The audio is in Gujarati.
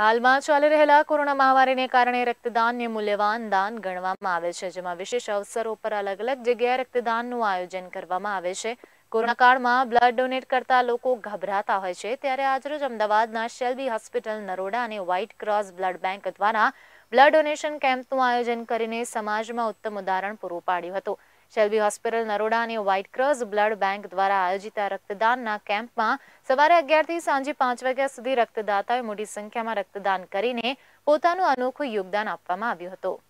હાલમાં ચાલી રહેલા કોરોના મહામારીને કારણે રક્તદાનને મૂલ્યવાન દાન ગણવામાં આવે છે જેમાં વિશેષ અવસરો ઉપર અલગ અલગ જગ્યાએ રક્તદાનનું આયોજન કરવામાં આવે છે કોરોના કાળમાં બ્લડ ડોનેટ કરતા લોકો ગભરાતા હોય છે ત્યારે આજરોજ અમદાવાદના શેલ્બી હોસ્પિટલ નરોડા અને વ્હાઇટ ક્રોસ બ્લડ બેંક દ્વારા બ્લડ ડોનેશન કેમ્પનું આયોજન કરીને સમાજમાં ઉત્તમ ઉદાહરણ પૂરું પાડ્યું હતું શેલ્બી હોસ્પિટલ નરોડા અને વ્હાઇટ ક્રોસ બ્લડ બેંક દ્વારા આયોજિત આ રક્તદાનના કેમ્પમાં સવારે અગિયારથી સાંજે પાંચ વાગ્યા સુધી રક્તદાતાઓએ મોટી સંખ્યામાં રક્તદાન કરીને પોતાનું અનોખું યોગદાન આપવામાં આવ્યું હતું